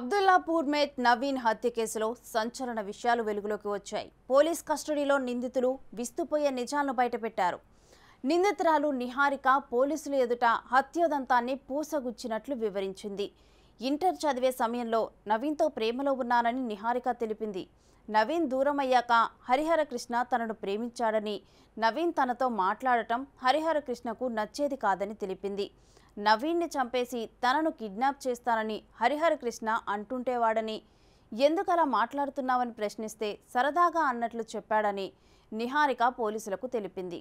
Abdullah meth Naveen హత్య కేసులో సంచలన విషయాలు వెలుగులోకి వచ్చాయి పోలీస్ కస్టడీలో నిందితులు విస్తుపోయే నిజాలను బయటపెట్టారు నిందితురాలు నిహారిక పోలీసులు ఎదుట హత్యోదంతాన్ని పూసగుచ్చినట్లు వివరించింది ఇంటర్ చదివే సమయంలో నవీన్తో ప్రేమలో ఉన్నానని నిహారిక తెలిపింది నవీన్ దూరమయ్యాక హరిహర కృష్ణ తనను ప్రేమించాడని నవీన్ తనతో మాట్లాడటం హరిహర కృష్ణకు నచ్చేది కాదని తెలిపింది నవీన్ని చంపేసి తనను కిడ్నాప్ చేస్తానని హరిహర కృష్ణ అంటుంటేవాడని ఎందుకలా మాట్లాడుతున్నావని ప్రశ్నిస్తే సరదాగా అన్నట్లు చెప్పాడని నిహారిక పోలీసులకు తెలిపింది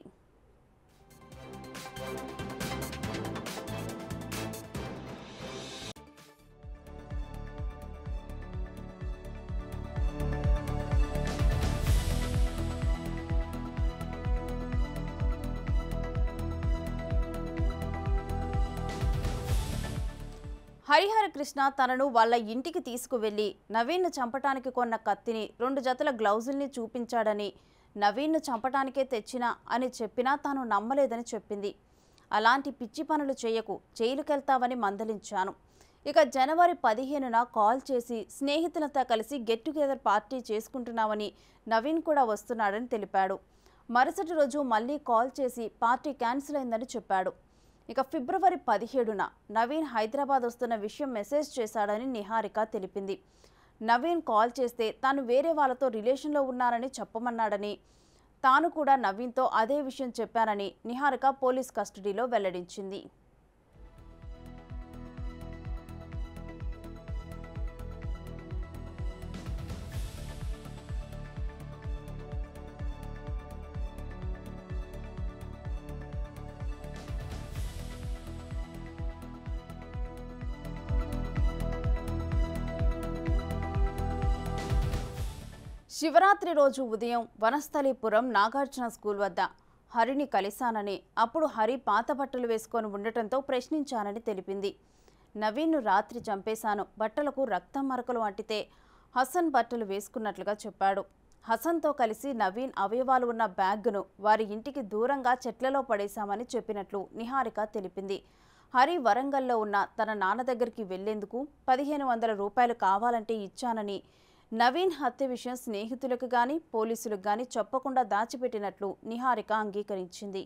హరిహర కృష్ణ తనను వాళ్ళ ఇంటికి తీసుకువెళ్లి నవీన్ను చంపటానికి కొన్న కత్తిని రెండు జతల గ్లౌజుల్ని చూపించాడని నవీన్ను చంపటానికే తెచ్చినా అని చెప్పినా తాను నమ్మలేదని చెప్పింది అలాంటి పిచ్చి పనులు చేయకు జైలుకెళ్తావని మందలించాను ఇక జనవరి పదిహేనున కాల్ చేసి స్నేహితులతో కలిసి గెట్ టుగెదర్ పార్టీ చేసుకుంటున్నామని నవీన్ కూడా వస్తున్నాడని తెలిపాడు మరుసటి రోజు మళ్ళీ కాల్ చేసి పార్టీ క్యాన్సిల్ అయిందని చెప్పాడు ఇక ఫిబ్రవరి పదిహేడున నవీన్ హైదరాబాద్ వస్తున్న విషయం మెసేజ్ చేశాడని నిహారిక తెలిపింది నవీన్ కాల్ చేస్తే తాను వేరే వాళ్ళతో రిలేషన్లో ఉన్నారని చెప్పమన్నాడని తాను కూడా నవీన్తో అదే విషయం చెప్పానని నిహారిక పోలీస్ కస్టడీలో వెల్లడించింది శివరాత్రి రోజు ఉదయం వనస్థలీపురం నాగార్జున స్కూల్ వద్ద హరిని కలిశానని అప్పుడు హరి పాత బట్టలు వేసుకొని ఉండటంతో ప్రశ్నించానని తెలిపింది నవీన్ను రాత్రి చంపేశాను బట్టలకు రక్తం మరకలు అంటితే హసన్ బట్టలు వేసుకున్నట్లుగా చెప్పాడు హసన్తో కలిసి నవీన్ అవయవాలు ఉన్న బ్యాగ్ను వారి ఇంటికి దూరంగా చెట్లలో పడేశామని చెప్పినట్లు నిహారిక తెలిపింది హరి వరంగల్లో ఉన్న తన నాన్న దగ్గరికి వెళ్లేందుకు పదిహేను వందల రూపాయలు కావాలంటే ఇచ్చానని నవీన్ హత్య విషయం స్నేహితులకు గాని పోలీసులకు గాని చెప్పకుండా దాచిపెట్టినట్లు నిహారిక అంగీకరించింది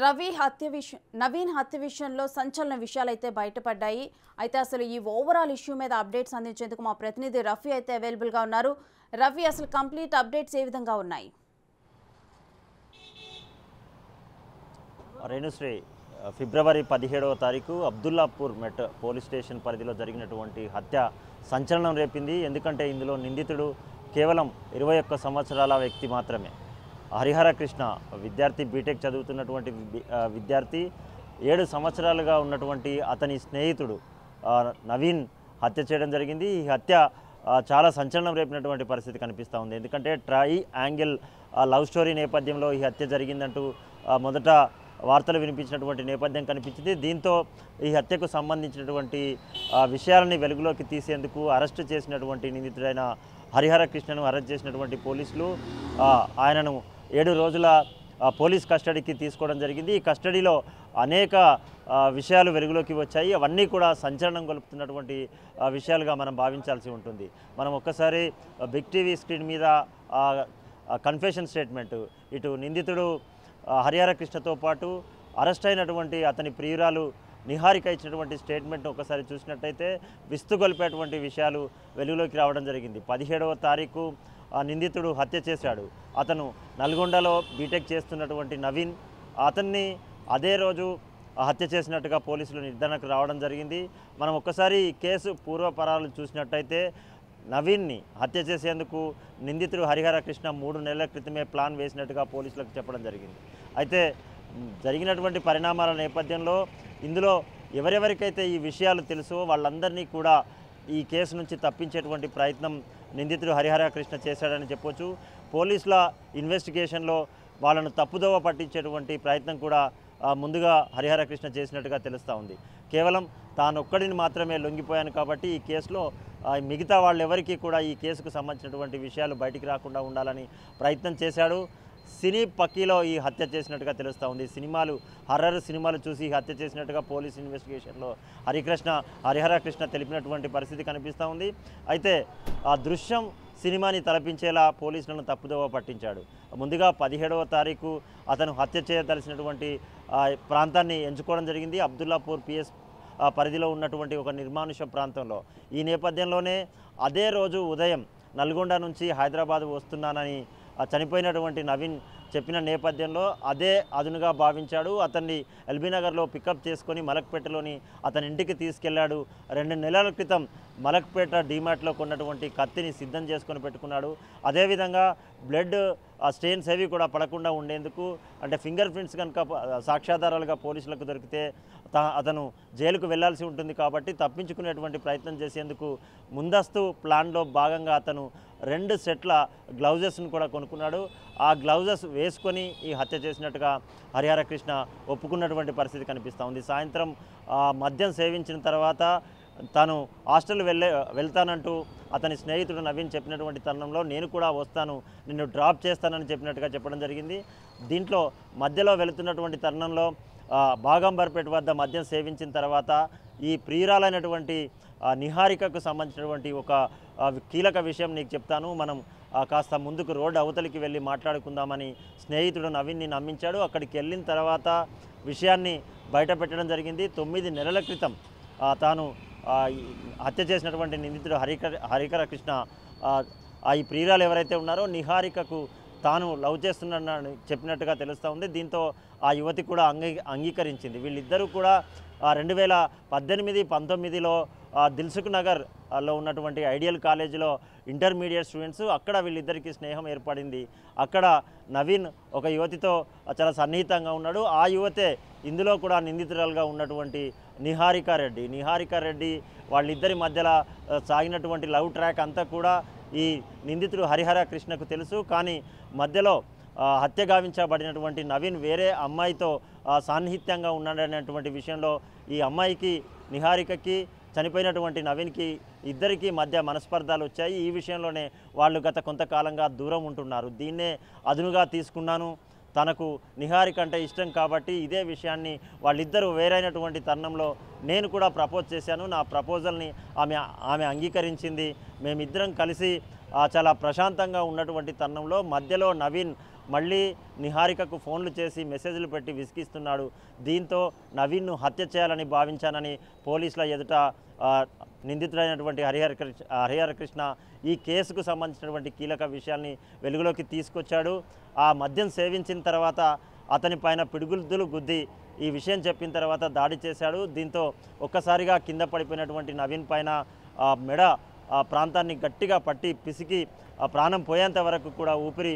రవి హత్య విషయం నవీన్ హత్య విషయంలో సంచలన విషయాలు అయితే బయటపడ్డాయి అయితే అసలు ఈ ఓవరాల్ ఇష్యూ మీద అప్డేట్స్ అందించేందుకు మా ప్రతినిధి రఫీ అయితే అవైలబుల్గా ఉన్నారు రవి అసలు కంప్లీట్ అప్డేట్స్ ఏ విధంగా ఉన్నాయి రేణుశ్రీ ఫిబ్రవరి పదిహేడవ తారీఖు అబ్దుల్లాపూర్ మెట్ పోలీస్ స్టేషన్ పరిధిలో జరిగినటువంటి హత్య సంచలనం రేపింది ఎందుకంటే ఇందులో నిందితుడు కేవలం ఇరవై ఒక్క సంవత్సరాల వ్యక్తి మాత్రమే హరిహర కృష్ణ విద్యార్థి బీటెక్ చదువుతున్నటువంటి విద్యార్థి ఏడు సంవత్సరాలుగా ఉన్నటువంటి అతని స్నేహితుడు నవీన్ హత్య చేయడం జరిగింది ఈ హత్య చాలా సంచలనం రేపినటువంటి పరిస్థితి కనిపిస్తూ ఉంది ఎందుకంటే ట్రై యాంగిల్ లవ్ స్టోరీ నేపథ్యంలో ఈ హత్య జరిగిందంటూ మొదట వార్తలు వినిపించినటువంటి నేపథ్యం కనిపించింది దీంతో ఈ హత్యకు సంబంధించినటువంటి విషయాలని వెలుగులోకి తీసేందుకు అరెస్టు చేసినటువంటి నిందితుడైన హరిహర కృష్ణను అరెస్ట్ చేసినటువంటి పోలీసులు ఆయనను ఏడు రోజుల పోలీస్ కస్టడీకి తీసుకోవడం జరిగింది ఈ కస్టడీలో అనేక విషయాలు వెలుగులోకి వచ్చాయి అవన్నీ కూడా సంచలనం గొలుపుతున్నటువంటి విషయాలుగా మనం భావించాల్సి ఉంటుంది మనం ఒక్కసారి బిగ్ టీవీ స్క్రీన్ మీద కన్ఫెషన్ స్టేట్మెంట్ ఇటు నిందితుడు హరిహర కృష్ణతో పాటు అరెస్ట్ అయినటువంటి అతని ప్రియురాలు నిహారిక ఇచ్చినటువంటి స్టేట్మెంట్ను ఒకసారి చూసినట్టయితే విస్తుగొలిపేటువంటి విషయాలు వెలుగులోకి రావడం జరిగింది పదిహేడవ తారీఖు ఆ నిందితుడు హత్య చేశాడు అతను నల్గొండలో బీటెక్ చేస్తున్నటువంటి నవీన్ అతన్ని అదే రోజు హత్య చేసినట్టుగా పోలీసులు నిర్ధారణకు రావడం జరిగింది మనం ఒక్కసారి కేసు పూర్వపరాలు చూసినట్టయితే నవీన్ని హత్య చేసేందుకు నిందితుడు హరిహర కృష్ణ మూడు నెలల క్రితమే ప్లాన్ వేసినట్టుగా పోలీసులకు చెప్పడం జరిగింది అయితే జరిగినటువంటి పరిణామాల నేపథ్యంలో ఇందులో ఎవరెవరికైతే ఈ విషయాలు తెలుసో వాళ్ళందరినీ కూడా ఈ కేసు నుంచి తప్పించేటువంటి ప్రయత్నం నిందితుడు హరిహర కృష్ణ చేశాడని చెప్పొచ్చు పోలీసుల ఇన్వెస్టిగేషన్లో వాళ్ళను తప్పుదోవ పట్టించేటువంటి ప్రయత్నం కూడా ముందుగా హరిహర కృష్ణ చేసినట్టుగా తెలుస్తూ ఉంది కేవలం తానొక్కడిని మాత్రమే లొంగిపోయాను కాబట్టి ఈ కేసులో మిగతా వాళ్ళెవరికీ కూడా ఈ కేసుకు సంబంధించినటువంటి విషయాలు బయటికి రాకుండా ఉండాలని ప్రయత్నం చేశాడు సినీ పకీలో ఈ హత్య చేసినట్టుగా తెలుస్తూ ఉంది సినిమాలు హర్రర్ సినిమాలు చూసి హత్య చేసినట్టుగా పోలీస్ ఇన్వెస్టిగేషన్లో హరికృష్ణ హరిహర కృష్ణ తెలిపినటువంటి పరిస్థితి కనిపిస్తూ ఉంది అయితే ఆ దృశ్యం సినిమాని తలపించేలా పోలీసులను తప్పుదోవ పట్టించాడు ముందుగా పదిహేడవ తారీఖు అతను హత్య చేయదలిసినటువంటి ప్రాంతాన్ని ఎంచుకోవడం జరిగింది అబ్దుల్లాపూర్ పిఎస్ పరిధిలో ఉన్నటువంటి ఒక నిర్మానుష ప్రాంతంలో ఈ నేపథ్యంలోనే అదే రోజు ఉదయం నల్గొండ నుంచి హైదరాబాద్ వస్తున్నానని చనిపోయినటువంటి నవీన్ చెప్పిన నేపథ్యంలో అదే అదునుగా భావించాడు అతన్ని ఎల్బీనగర్లో పికప్ చేసుకొని మలక్పేటలోని అతని ఇంటికి తీసుకెళ్లాడు రెండు నెలల క్రితం మలక్పేట డిమార్ట్లో కొన్నటువంటి కత్తిని సిద్ధం చేసుకొని పెట్టుకున్నాడు అదేవిధంగా బ్లడ్ ఆ స్టెయిన్స్ అవి కూడా పడకుండా ఉండేందుకు అంటే ఫింగర్ ప్రింట్స్ కనుక సాక్ష్యాధారాలుగా పోలీసులకు దొరికితే అతను జైలుకు వెళ్లాల్సి ఉంటుంది కాబట్టి తప్పించుకునేటువంటి ప్రయత్నం చేసేందుకు ముందస్తు ప్లాన్లో భాగంగా అతను రెండు సెట్ల గ్లౌజెస్ను కూడా కొనుక్కున్నాడు ఆ గ్లౌజెస్ వేసుకొని ఈ హత్య చేసినట్టుగా హరిహర కృష్ణ ఒప్పుకున్నటువంటి పరిస్థితి కనిపిస్తూ ఉంది సాయంత్రం మద్యం సేవించిన తర్వాత తను హాస్టల్ వెళ్ళే వెళ్తానంటూ అతని స్నేహితుడు నవీన్ చెప్పినటువంటి తరుణంలో నేను కూడా వస్తాను నిన్ను డ్రాప్ చేస్తానని చెప్పినట్టుగా చెప్పడం జరిగింది దీంట్లో మధ్యలో వెళుతున్నటువంటి తరుణంలో బాగంబర్పేట వద్ద మద్యం సేవించిన తర్వాత ఈ ప్రియురాలైనటువంటి నిహారికకు సంబంధించినటువంటి ఒక కీలక విషయం నీకు చెప్తాను మనం కాస్త ముందుకు రోడ్డు అవతలికి వెళ్ళి మాట్లాడుకుందామని స్నేహితుడు నవీన్ని నమ్మించాడు అక్కడికి వెళ్ళిన తర్వాత విషయాన్ని బయట పెట్టడం జరిగింది తొమ్మిది నెలల క్రితం తాను హత్య చేసినటువంటి నిందితుడు హరికర హరికర కృష్ణ ఈ ప్రియురాలు ఎవరైతే ఉన్నారో నిహారికకు తాను లవ్ చేస్తున్నాడని చెప్పినట్టుగా తెలుస్తూ ఉంది దీంతో ఆ యువతి కూడా అంగీ అంగీకరించింది వీళ్ళిద్దరూ కూడా రెండు వేల పద్దెనిమిది పంతొమ్మిదిలో దిల్సుఖ్ నగర్ లో ఉన్నటువంటి ఐడియల్ కాలేజీలో ఇంటర్మీడియట్ స్టూడెంట్స్ అక్కడ వీళ్ళిద్దరికీ స్నేహం ఏర్పడింది అక్కడ నవీన్ ఒక యువతితో చాలా సన్నిహితంగా ఉన్నాడు ఆ యువతే ఇందులో కూడా నిందితురాలుగా ఉన్నటువంటి నిహారిక రెడ్డి నిహారిక రెడ్డి వాళ్ళిద్దరి మధ్యలో సాగినటువంటి లవ్ ట్రాక్ అంతా కూడా ఈ నిందితుడు హరిహర కృష్ణకు తెలుసు కానీ మధ్యలో హత్య గావించబడినటువంటి నవీన్ వేరే అమ్మాయితో సాన్నిహిత్యంగా ఉన్నాడనేటువంటి విషయంలో ఈ అమ్మాయికి నిహారికకి చనిపోయినటువంటి నవీన్కి ఇద్దరికీ మధ్య మనస్పర్ధాలు వచ్చాయి ఈ విషయంలోనే వాళ్ళు గత కొంతకాలంగా దూరం ఉంటున్నారు దీన్నే అదునుగా తీసుకున్నాను తనకు నిహారిక అంటే ఇష్టం కాబట్టి ఇదే విషయాన్ని వాళ్ళిద్దరూ వేరైనటువంటి తరుణంలో నేను కూడా ప్రపోజ్ చేశాను నా ప్రపోజల్ని ఆమె ఆమె అంగీకరించింది మేమిద్దరం కలిసి చాలా ప్రశాంతంగా ఉన్నటువంటి తరుణంలో మధ్యలో నవీన్ మళ్ళీ నిహారికకు ఫోన్లు చేసి మెసేజ్లు పెట్టి విసిగిస్తున్నాడు దీంతో నవీన్ను హత్య చేయాలని భావించానని పోలీసుల ఎదుట నిందితుడైనటువంటి హరిహర కృష్ణ హరిహర కృష్ణ ఈ కేసుకు సంబంధించినటువంటి కీలక విషయాల్ని వెలుగులోకి తీసుకొచ్చాడు ఆ మద్యం సేవించిన తర్వాత అతని పైన పిడుగుద్దులు గుద్ది ఈ విషయం చెప్పిన తర్వాత దాడి చేశాడు దీంతో ఒక్కసారిగా కింద పడిపోయినటువంటి నవీన్ పైన మెడ ఆ ప్రాంతాన్ని గట్టిగా పట్టి పిసికి ప్రాణం పోయేంత వరకు కూడా ఊపిరి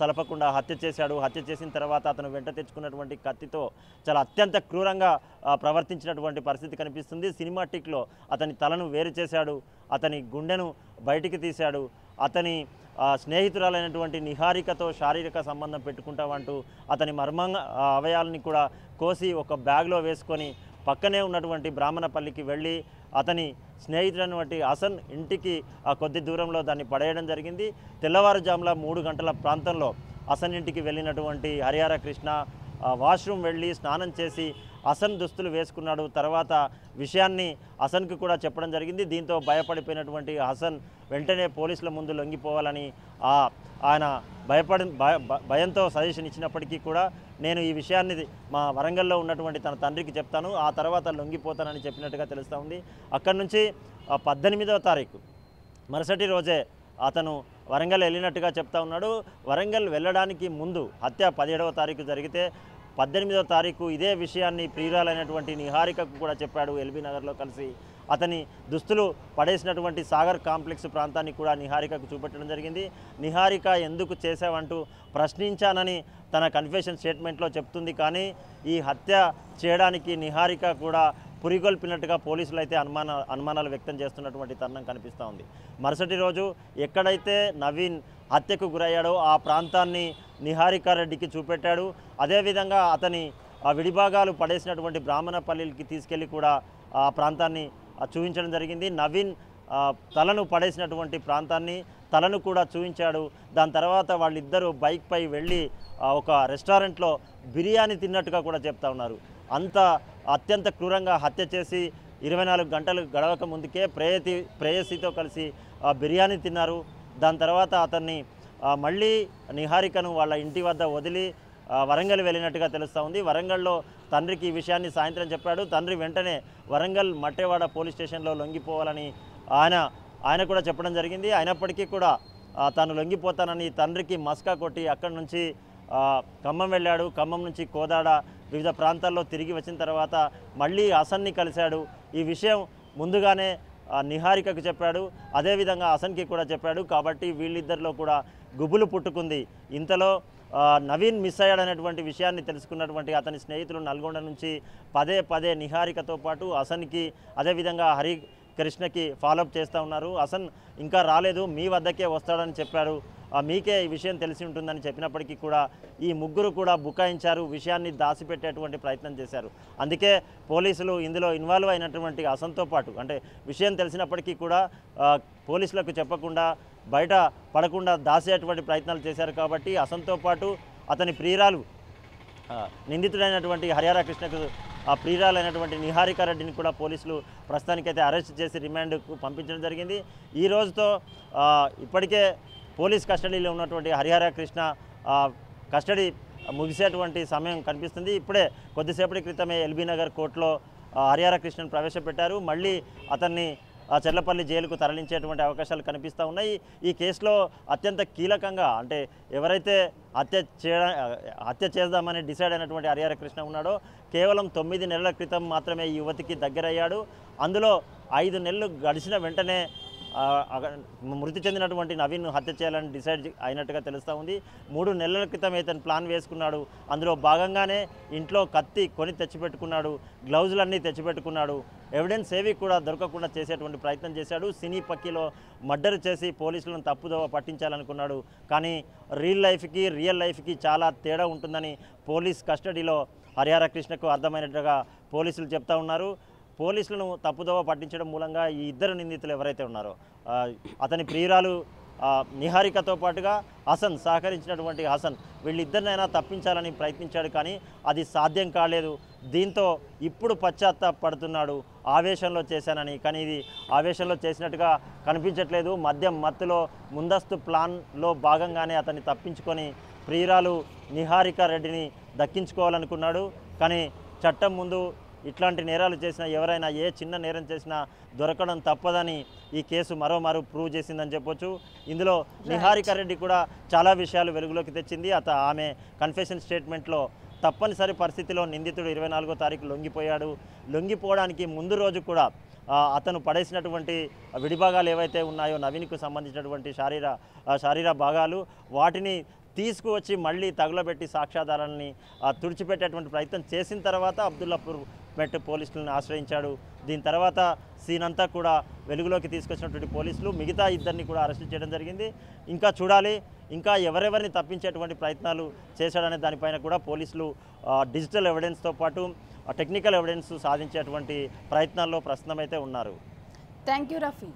సలపకుండా హత్య చేశాడు హత్య చేసిన తర్వాత అతను వెంట తెచ్చుకున్నటువంటి కత్తితో చాలా అత్యంత క్రూరంగా ప్రవర్తించినటువంటి పరిస్థితి కనిపిస్తుంది సినిమాటిక్లో అతని తలను వేరు చేశాడు అతని గుండెను బయటికి తీశాడు అతని స్నేహితురాలైనటువంటి నిహారికతో శారీరక సంబంధం పెట్టుకుంటామంటూ అతని మర్మ అవయాలని కూడా కోసి ఒక బ్యాగ్లో వేసుకొని పక్కనే ఉన్నటువంటి బ్రాహ్మణపల్లికి వెళ్ళి అతని స్నేహితులను వంటి హసన్ ఇంటికి కొద్ది దూరంలో దాన్ని పడేయడం జరిగింది తెల్లవారుజాముల మూడు గంటల ప్రాంతంలో హసన్ ఇంటికి వెళ్ళినటువంటి హరిహర కృష్ణ వాష్రూమ్ వెళ్ళి స్నానం చేసి అసన్ దుస్తులు వేసుకున్నాడు తర్వాత విషయాన్ని హసన్కి కూడా చెప్పడం జరిగింది దీంతో భయపడిపోయినటువంటి హసన్ వెంటనే పోలీసుల ముందు లొంగిపోవాలని ఆయన భయపడి భయంతో సజెషన్ ఇచ్చినప్పటికీ కూడా నేను ఈ విషయాన్ని మా వరంగల్లో ఉన్నటువంటి తన తండ్రికి చెప్తాను ఆ తర్వాత లొంగిపోతానని చెప్పినట్టుగా తెలుస్తూ ఉంది అక్కడి నుంచి పద్దెనిమిదవ తారీఖు మరుసటి రోజే అతను వరంగల్ వెళ్ళినట్టుగా చెప్తా ఉన్నాడు వరంగల్ వెళ్ళడానికి ముందు హత్య పదిహేడవ తారీఖు జరిగితే పద్దెనిమిదవ తారీఖు ఇదే విషయాన్ని ప్రియురాలైనటువంటి నిహారికకు కూడా చెప్పాడు ఎల్బీ నగర్లో కలిసి అతని దుస్తులు పడేసినటువంటి సాగర్ కాంప్లెక్స్ ప్రాంతాన్ని కూడా నిహారికకు చూపెట్టడం జరిగింది నిహారిక ఎందుకు చేశావంటూ ప్రశ్నించానని తన కన్ఫెషన్ స్టేట్మెంట్లో చెప్తుంది కానీ ఈ హత్య చేయడానికి నిహారిక కూడా పురిగొల్పినట్టుగా పోలీసులు అయితే అనుమాన అనుమానాలు వ్యక్తం చేస్తున్నటువంటి తరుణం కనిపిస్తూ ఉంది మరుసటి రోజు ఎక్కడైతే నవీన్ హత్యకు గురయ్యాడో ఆ ప్రాంతాన్ని నిహారికారెడ్డికి చూపెట్టాడు అదేవిధంగా అతని విడిభాగాలు పడేసినటువంటి బ్రాహ్మణపల్లికి తీసుకెళ్లి కూడా ఆ ప్రాంతాన్ని చూపించడం జరిగింది నవీన్ తలను పడేసినటువంటి ప్రాంతాన్ని తలను కూడా చూపించాడు దాని తర్వాత వాళ్ళిద్దరూ బైక్పై వెళ్ళి ఒక రెస్టారెంట్లో బిర్యానీ తిన్నట్టుగా కూడా చెప్తా ఉన్నారు అంత అత్యంత క్రూరంగా హత్య చేసి ఇరవై నాలుగు గంటలు గడవక ముందుకే ప్రేయతి ప్రేయసితో కలిసి బిర్యానీ తిన్నారు దాని తర్వాత అతన్ని మళ్ళీ నిహారికను వాళ్ళ ఇంటి వద్ద వదిలి వరంగల్ వెళ్ళినట్టుగా తెలుస్తూ ఉంది వరంగల్లో తండ్రికి ఈ విషయాన్ని సాయంత్రం చెప్పాడు తండ్రి వెంటనే వరంగల్ మట్టేవాడ పోలీస్ స్టేషన్లో లొంగిపోవాలని ఆయన ఆయన కూడా చెప్పడం జరిగింది అయినప్పటికీ కూడా తాను లొంగిపోతానని తండ్రికి మస్కా కొట్టి అక్కడి నుంచి ఖమ్మం వెళ్ళాడు ఖమ్మం నుంచి కోదాడ వివిధ ప్రాంతాల్లో తిరిగి వచ్చిన తర్వాత మళ్ళీ హసన్ని కలిశాడు ఈ విషయం ముందుగానే నిహారికకు చెప్పాడు అదేవిధంగా హసన్కి కూడా చెప్పాడు కాబట్టి వీళ్ళిద్దరిలో కూడా గుబులు పుట్టుకుంది ఇంతలో నవీన్ మిస్ అయ్యాడనేటువంటి విషయాన్ని తెలుసుకున్నటువంటి అతని స్నేహితులు నల్గొండ నుంచి పదే పదే నిహారికతో పాటు హసన్కి అదేవిధంగా హరి కృష్ణకి ఫాలోఅప్ చేస్తూ ఉన్నారు హసన్ ఇంకా రాలేదు మీ వద్దకే వస్తాడని చెప్పాడు మీకే ఈ విషయం తెలిసి ఉంటుందని చెప్పినప్పటికీ కూడా ఈ ముగ్గురు కూడా బుకాయించారు విషయాన్ని దాసిపెట్టేటువంటి ప్రయత్నం చేశారు అందుకే పోలీసులు ఇందులో ఇన్వాల్వ్ అయినటువంటి అసంతో పాటు అంటే విషయం తెలిసినప్పటికీ కూడా పోలీసులకు చెప్పకుండా బయట పడకుండా దాసేటువంటి ప్రయత్నాలు చేశారు కాబట్టి అసంతో పాటు అతని ప్రియురాలు నిందితుడైనటువంటి హరిహర కృష్ణకు ఆ ప్రియురాలైనటువంటి నిహారికా రెడ్డిని కూడా పోలీసులు ప్రస్తుతానికైతే అరెస్ట్ చేసి రిమాండ్కు పంపించడం జరిగింది ఈ రోజుతో ఇప్పటికే పోలీస్ కస్టడీలో ఉన్నటువంటి హరిహర కృష్ణ కస్టడీ ముగిసేటువంటి సమయం కనిపిస్తుంది ఇప్పుడే కొద్దిసేపటి క్రితమే ఎల్బీ నగర్ కోర్టులో హరిహర కృష్ణను ప్రవేశపెట్టారు మళ్ళీ అతన్ని చెర్లపల్లి జైలుకు తరలించేటువంటి అవకాశాలు కనిపిస్తూ ఉన్నాయి ఈ కేసులో అత్యంత కీలకంగా అంటే ఎవరైతే హత్య చేయడా హత్య చేద్దామని డిసైడ్ అయినటువంటి హరిహర కృష్ణ ఉన్నాడో కేవలం తొమ్మిది నెలల క్రితం మాత్రమే ఈ యువతికి దగ్గరయ్యాడు అందులో ఐదు నెలలు గడిచిన వెంటనే మృతి చెందినటువంటి నవీన్ హత్య చేయాలని డిసైడ్ అయినట్టుగా తెలుస్తూ ఉంది మూడు నెలల క్రితం ఇతను ప్లాన్ వేసుకున్నాడు అందులో భాగంగానే ఇంట్లో కత్తి కొని తెచ్చిపెట్టుకున్నాడు గ్లౌజులన్నీ తెచ్చిపెట్టుకున్నాడు ఎవిడెన్స్ ఏవి కూడా దొరకకుండా చేసేటువంటి ప్రయత్నం చేశాడు సినీ పక్కిలో మర్డర్ చేసి పోలీసులను తప్పుదోవ పట్టించాలనుకున్నాడు కానీ రియల్ లైఫ్కి రియల్ లైఫ్కి చాలా తేడా ఉంటుందని పోలీస్ కస్టడీలో హరిహర కృష్ణకు అర్థమైనట్టుగా పోలీసులు చెప్తా ఉన్నారు పోలీసులను తప్పుదోవ పట్టించడం మూలంగా ఈ ఇద్దరు నిందితులు ఎవరైతే ఉన్నారో అతని ప్రియురాలు నిహారికతో పాటుగా హసన్ సహకరించినటువంటి హసన్ వీళ్ళిద్దరినైనా తప్పించాలని ప్రయత్నించాడు కానీ అది సాధ్యం కాలేదు దీంతో ఇప్పుడు పశ్చాత్తాపడుతున్నాడు ఆవేశంలో చేశానని కానీ ఇది ఆవేశంలో చేసినట్టుగా కనిపించట్లేదు మద్యం మత్తులో ముందస్తు ప్లాన్లో భాగంగానే అతన్ని తప్పించుకొని ప్రియురాలు నిహారిక రెడ్డిని దక్కించుకోవాలనుకున్నాడు కానీ చట్టం ముందు ఇట్లాంటి నేరాలు చేసిన ఎవరైనా ఏ చిన్న నేరం చేసినా దొరకడం తప్పదని ఈ కేసు మరో మరో ప్రూవ్ చేసిందని చెప్పొచ్చు ఇందులో నిహారిక రెడ్డి కూడా చాలా విషయాలు వెలుగులోకి తెచ్చింది అత ఆమె కన్ఫెషన్ స్టేట్మెంట్లో తప్పనిసరి పరిస్థితిలో నిందితుడు ఇరవై నాలుగో తారీఖు లొంగిపోయాడు లొంగిపోవడానికి ముందు రోజు కూడా అతను పడేసినటువంటి విడిభాగాలు ఏవైతే ఉన్నాయో నవీన్కు సంబంధించినటువంటి శారీర శారీర భాగాలు వాటిని తీసుకువచ్చి మళ్ళీ తగులబెట్టి సాక్ష్యాధారాలని తుడిచిపెట్టేటువంటి ప్రయత్నం చేసిన తర్వాత అబ్దుల్లాపూర్ వెంట పోలీసులను ఆశ్రయించాడు దీని తర్వాత సీన్ అంతా కూడా వెలుగులోకి తీసుకొచ్చినటువంటి పోలీసులు మిగతా ఇద్దరిని కూడా అరెస్టు చేయడం జరిగింది ఇంకా చూడాలి ఇంకా ఎవరెవరిని తప్పించేటువంటి ప్రయత్నాలు చేశాడనే దానిపైన కూడా పోలీసులు డిజిటల్ ఎవిడెన్స్తో పాటు టెక్నికల్ ఎవిడెన్స్ సాధించేటువంటి ప్రయత్నాల్లో ప్రస్తుతం ఉన్నారు థ్యాంక్ యూ రఫీ